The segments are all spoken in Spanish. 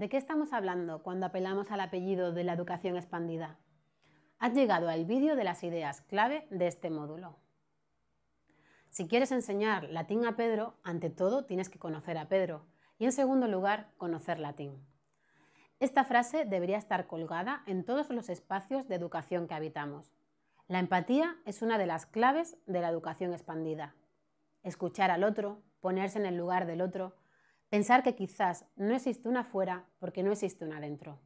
¿De qué estamos hablando cuando apelamos al apellido de la educación expandida? Has llegado al vídeo de las ideas clave de este módulo. Si quieres enseñar latín a Pedro, ante todo tienes que conocer a Pedro y en segundo lugar, conocer latín. Esta frase debería estar colgada en todos los espacios de educación que habitamos. La empatía es una de las claves de la educación expandida. Escuchar al otro, ponerse en el lugar del otro, Pensar que quizás no existe una fuera porque no existe una dentro.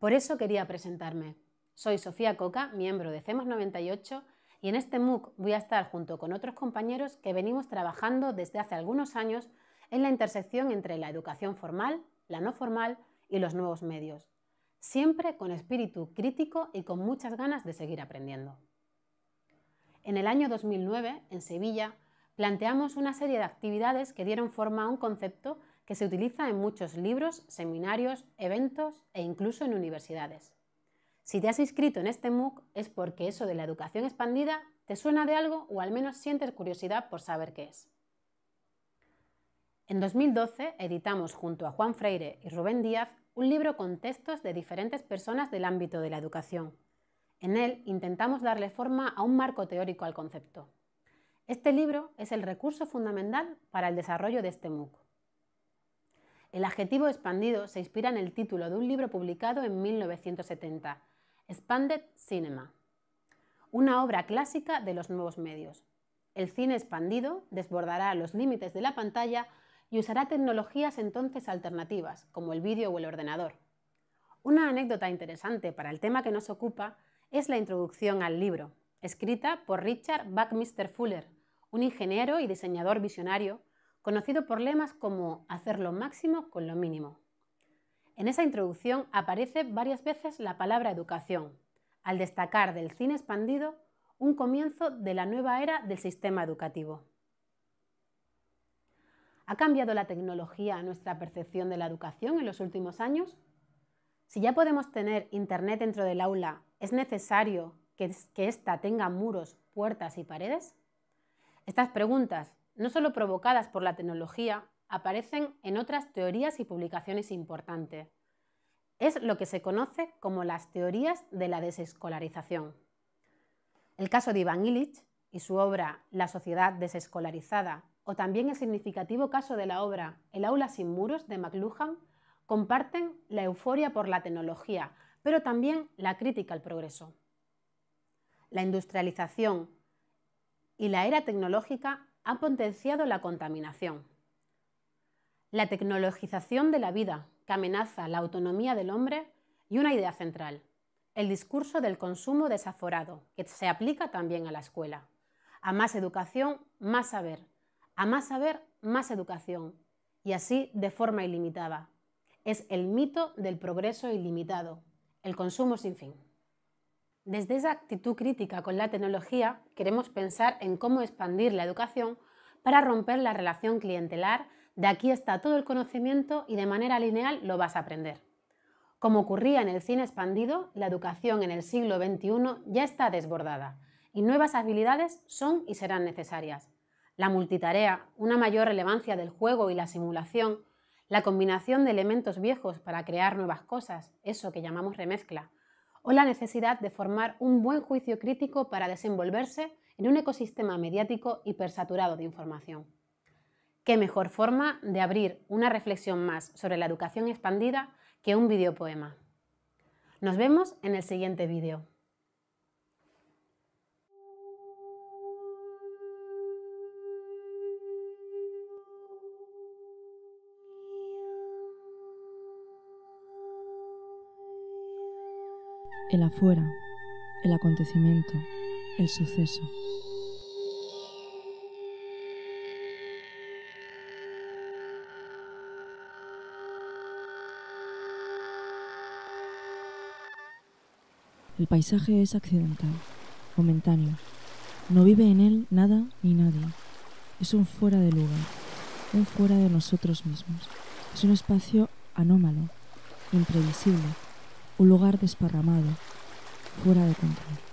Por eso quería presentarme. Soy Sofía Coca, miembro de CEMOS 98, y en este MOOC voy a estar junto con otros compañeros que venimos trabajando desde hace algunos años en la intersección entre la educación formal, la no formal y los nuevos medios, siempre con espíritu crítico y con muchas ganas de seguir aprendiendo. En el año 2009, en Sevilla, planteamos una serie de actividades que dieron forma a un concepto que se utiliza en muchos libros, seminarios, eventos e incluso en universidades. Si te has inscrito en este MOOC es porque eso de la educación expandida te suena de algo o al menos sientes curiosidad por saber qué es. En 2012 editamos junto a Juan Freire y Rubén Díaz un libro con textos de diferentes personas del ámbito de la educación. En él intentamos darle forma a un marco teórico al concepto. Este libro es el recurso fundamental para el desarrollo de este MOOC. El adjetivo expandido se inspira en el título de un libro publicado en 1970, Expanded Cinema, una obra clásica de los nuevos medios. El cine expandido desbordará los límites de la pantalla y usará tecnologías entonces alternativas, como el vídeo o el ordenador. Una anécdota interesante para el tema que nos ocupa es la introducción al libro, escrita por Richard Buckminster Fuller, un ingeniero y diseñador visionario, conocido por lemas como hacer lo máximo con lo mínimo. En esa introducción aparece varias veces la palabra educación, al destacar del cine expandido un comienzo de la nueva era del sistema educativo. ¿Ha cambiado la tecnología nuestra percepción de la educación en los últimos años? Si ya podemos tener Internet dentro del aula, ¿es necesario que ésta tenga muros, puertas y paredes? Estas preguntas, no solo provocadas por la tecnología, aparecen en otras teorías y publicaciones importantes. Es lo que se conoce como las teorías de la desescolarización. El caso de Ivan Illich y su obra La sociedad desescolarizada, o también el significativo caso de la obra El aula sin muros de McLuhan, comparten la euforia por la tecnología, pero también la crítica al progreso. La industrialización, y la era tecnológica ha potenciado la contaminación. La tecnologización de la vida, que amenaza la autonomía del hombre, y una idea central, el discurso del consumo desaforado, que se aplica también a la escuela. A más educación, más saber. A más saber, más educación. Y así de forma ilimitada. Es el mito del progreso ilimitado, el consumo sin fin. Desde esa actitud crítica con la tecnología, queremos pensar en cómo expandir la educación para romper la relación clientelar de aquí está todo el conocimiento y de manera lineal lo vas a aprender. Como ocurría en el cine expandido, la educación en el siglo XXI ya está desbordada y nuevas habilidades son y serán necesarias. La multitarea, una mayor relevancia del juego y la simulación, la combinación de elementos viejos para crear nuevas cosas, eso que llamamos remezcla, o la necesidad de formar un buen juicio crítico para desenvolverse en un ecosistema mediático hipersaturado de información. ¿Qué mejor forma de abrir una reflexión más sobre la educación expandida que un videopoema? Nos vemos en el siguiente vídeo. el afuera, el acontecimiento, el suceso. El paisaje es accidental, momentáneo. No vive en él nada ni nadie. Es un fuera de lugar, un fuera de nosotros mismos. Es un espacio anómalo, imprevisible, un lugar desparramado, fuera de control.